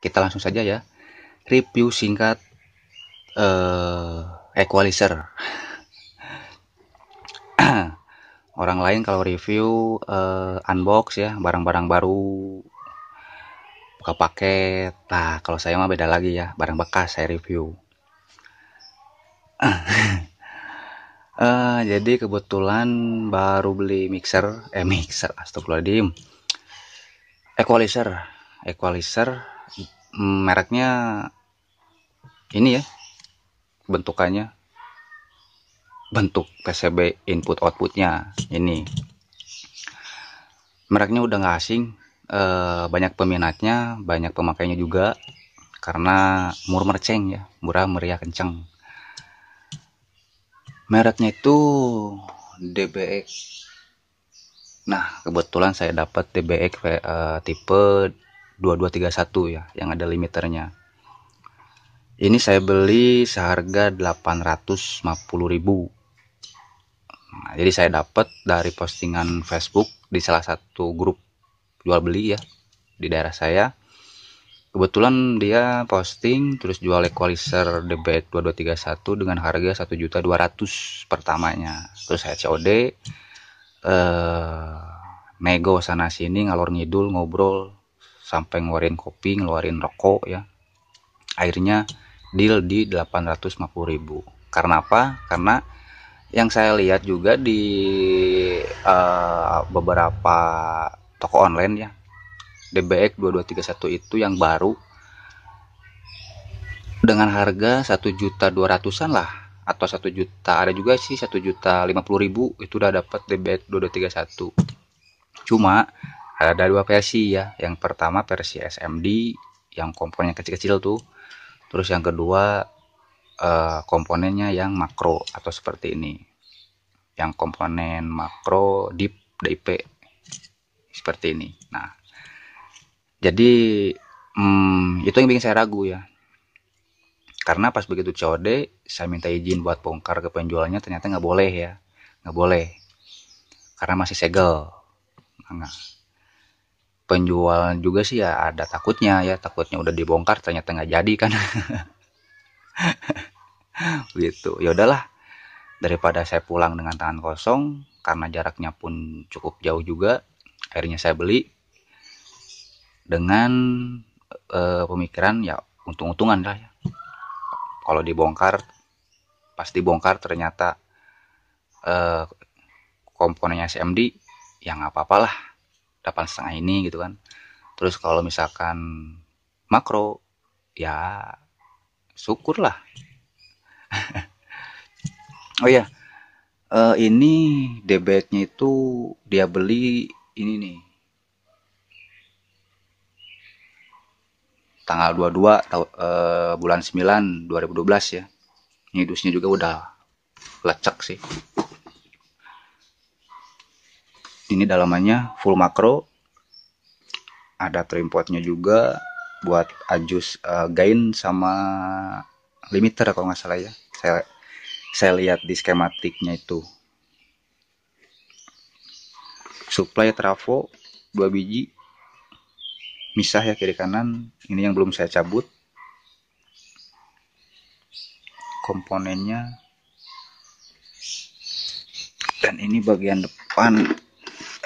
kita langsung saja ya review singkat uh, equalizer orang lain kalau review uh, unbox ya barang-barang baru buka paket nah kalau saya mah beda lagi ya barang bekas saya review uh, jadi kebetulan baru beli mixer eh mixer astagfirullahaladzim equalizer equalizer mereknya ini ya bentukannya bentuk PCB input outputnya ini mereknya udah nggak asing e, banyak peminatnya banyak pemakainya juga karena murah merceng ya murah meriah kenceng. mereknya itu DBX e. nah kebetulan saya dapat DBX e, eh, tipe 2231 ya yang ada limiternya ini saya beli seharga 850.000 nah, jadi saya dapat dari postingan Facebook di salah satu grup jual beli ya di daerah saya kebetulan dia posting terus jual equalizer debate 2231 dengan harga 1.200 pertamanya terus saya COD eh, nego sana sini ngalor ngidul ngobrol sampai ngeluarin kopi ngeluarin rokok ya akhirnya deal di 850.000 karena apa karena yang saya lihat juga di uh, beberapa toko online ya DBX 2231 itu yang baru dengan harga 1 juta 200 ratusan lah atau 1 juta ada juga sih 1 juta lima ribu itu udah dapat DBX 2231 cuma ada dua versi ya yang pertama versi SMD yang komponennya kecil-kecil tuh terus yang kedua eh, komponennya yang makro atau seperti ini yang komponen makro deep DP seperti ini nah jadi hmm, itu yang bikin saya ragu ya karena pas begitu COD saya minta izin buat bongkar ke penjualnya ternyata nggak boleh ya nggak boleh karena masih segel nah, penjual juga sih ya ada takutnya ya takutnya udah dibongkar ternyata nggak jadi kan gitu ya udahlah daripada saya pulang dengan tangan kosong karena jaraknya pun cukup jauh juga akhirnya saya beli dengan e, pemikiran ya untung-untungan lah ya kalau dibongkar pasti bongkar ternyata e, komponennya SMD yang apa-apalah delapan setengah ini gitu kan terus kalau misalkan makro ya syukurlah oh ya uh, ini debeknya itu dia beli ini nih tanggal 22 tahu, uh, bulan 9 2012 ya ini dusnya juga udah lecek sih ini dalamannya full makro ada trim potnya juga buat adjust uh, eh, gain sama limiter kalau nggak salah ya saya saya lihat di skematiknya itu supply trafo dua biji misah ya kiri kanan ini yang belum saya cabut komponennya dan ini bagian depan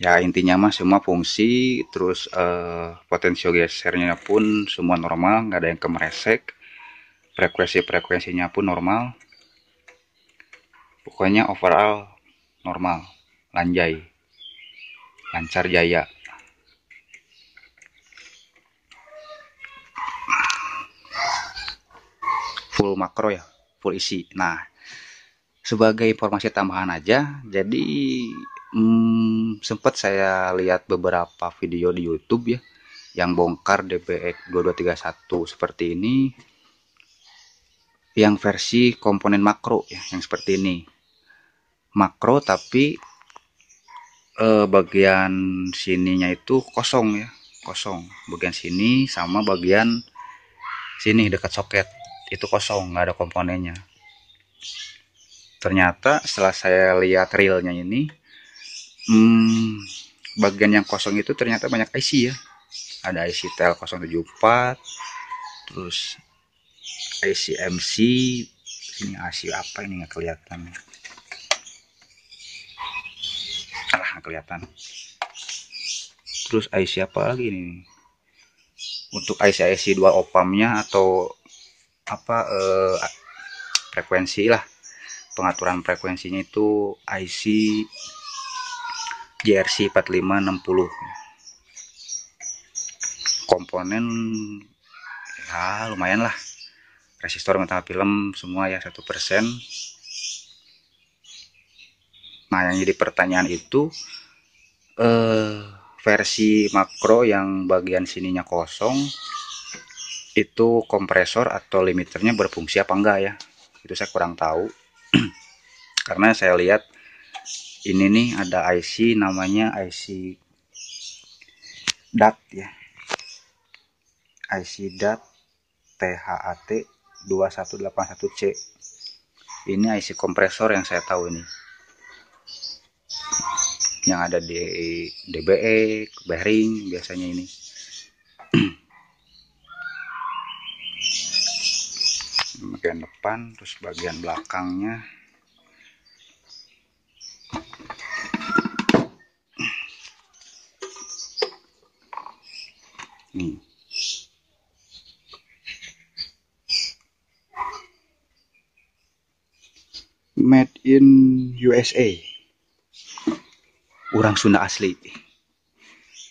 ya intinya mah semua fungsi terus uh, potensi gesernya pun semua normal nggak ada yang kemeresek frekuensi-frekuensinya pun normal pokoknya overall normal lanjai lancar jaya full makro ya full isi nah sebagai informasi tambahan aja jadi hmm, sempat saya lihat beberapa video di YouTube ya yang bongkar DBX 2231 seperti ini yang versi komponen makro ya yang seperti ini makro tapi eh, bagian sininya itu kosong ya kosong bagian sini sama bagian sini dekat soket itu kosong nggak ada komponennya ternyata setelah saya lihat realnya ini hmm, bagian yang kosong itu ternyata banyak IC ya ada IC TEL 074 terus IC MC ini IC apa ini nggak kelihatan alah nggak kelihatan terus IC apa lagi ini untuk IC IC dual opamnya atau apa eh, frekuensi lah pengaturan frekuensinya itu IC JRC 4560 komponen ya lumayan lah resistor metal film semua ya satu persen nah yang jadi pertanyaan itu eh, versi makro yang bagian sininya kosong itu kompresor atau limiternya berfungsi apa enggak ya itu saya kurang tahu karena saya lihat ini nih ada IC namanya IC DAT ya IC DAT THAT 2181C ini IC kompresor yang saya tahu ini yang ada di DBE bearing biasanya ini bagian depan terus bagian belakangnya Hmm. Made in USA. Orang Sunda asli.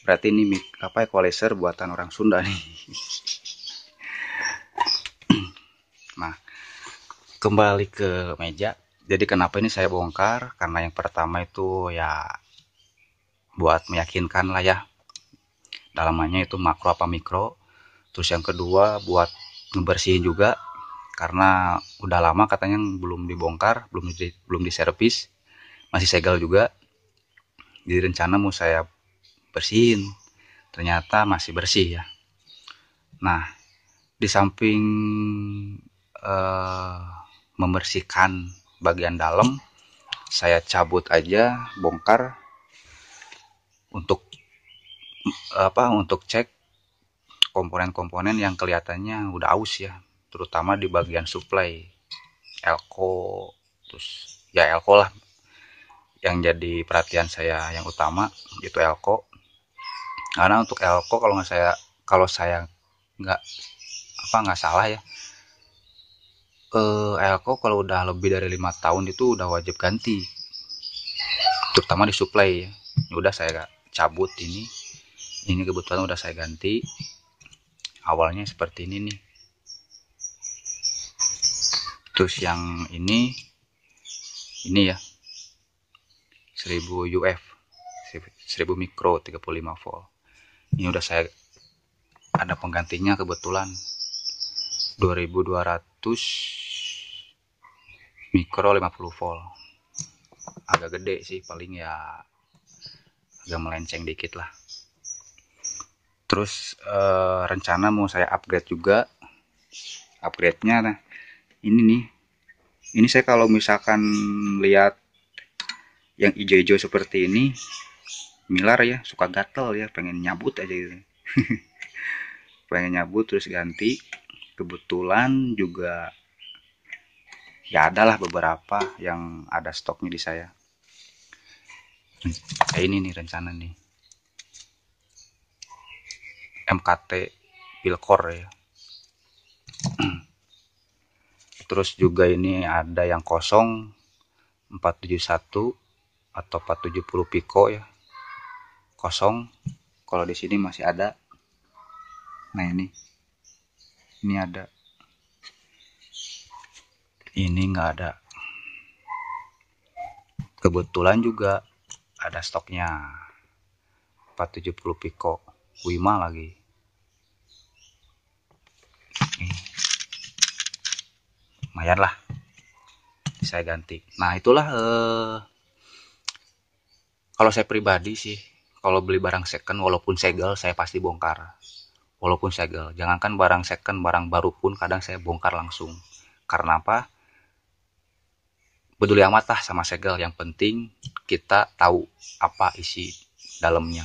Berarti ini mic apa equalizer buatan orang Sunda nih. nah, kembali ke meja. Jadi kenapa ini saya bongkar? Karena yang pertama itu ya buat meyakinkan lah ya dalamannya itu makro apa mikro terus yang kedua buat ngebersihin juga karena udah lama katanya belum dibongkar belum di, belum diservis masih segel juga jadi rencana mau saya bersihin ternyata masih bersih ya nah di samping eh, membersihkan bagian dalam saya cabut aja bongkar untuk apa untuk cek komponen-komponen yang kelihatannya udah aus ya terutama di bagian supply elko terus ya elko lah yang jadi perhatian saya yang utama itu elko karena untuk elko kalau nggak saya kalau saya nggak apa nggak salah ya eh, elko kalau udah lebih dari lima tahun itu udah wajib ganti terutama di supply ya udah saya cabut ini ini kebetulan udah saya ganti awalnya seperti ini nih terus yang ini ini ya 1000 UF 1000 mikro 35 volt ini udah saya ada penggantinya kebetulan 2200 mikro 50 volt agak gede sih paling ya agak melenceng dikit lah terus uh, rencana mau saya upgrade juga upgrade-nya nah ini nih ini saya kalau misalkan lihat yang hijau-hijau seperti ini milar ya suka gatel ya pengen nyabut aja gitu pengen nyabut terus ganti kebetulan juga ya adalah beberapa yang ada stoknya di saya eh, ini nih rencana nih MKT Pilkor ya. Terus juga ini ada yang kosong 471 atau 470 piko ya. Kosong. Kalau di sini masih ada. Nah, ini. Ini ada. Ini nggak ada. Kebetulan juga ada stoknya. 470 piko. Wima lagi lumayan lah saya ganti nah itulah eh, kalau saya pribadi sih kalau beli barang second walaupun segel saya pasti bongkar walaupun segel jangankan barang second barang baru pun kadang saya bongkar langsung karena apa peduli amat lah sama segel yang penting kita tahu apa isi dalamnya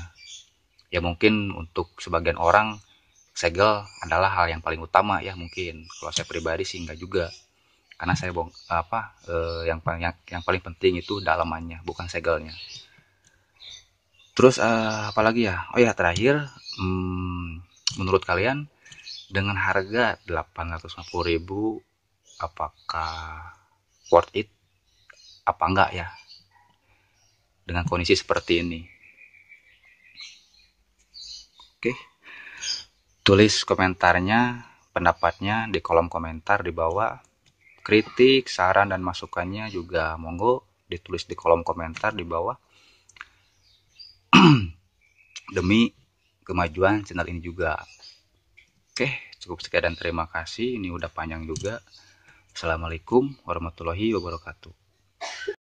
ya mungkin untuk sebagian orang segel adalah hal yang paling utama ya mungkin kalau saya pribadi sih enggak juga karena saya bong apa eh, yang paling yang, yang paling penting itu dalamannya bukan segelnya terus eh, apalagi ya oh ya terakhir hmm, menurut kalian dengan harga 850.000 apakah worth it apa enggak ya dengan kondisi seperti ini oke okay tulis komentarnya, pendapatnya di kolom komentar di bawah. Kritik, saran, dan masukannya juga monggo ditulis di kolom komentar di bawah. Demi kemajuan channel ini juga. Oke, cukup sekian dan terima kasih. Ini udah panjang juga. Assalamualaikum warahmatullahi wabarakatuh.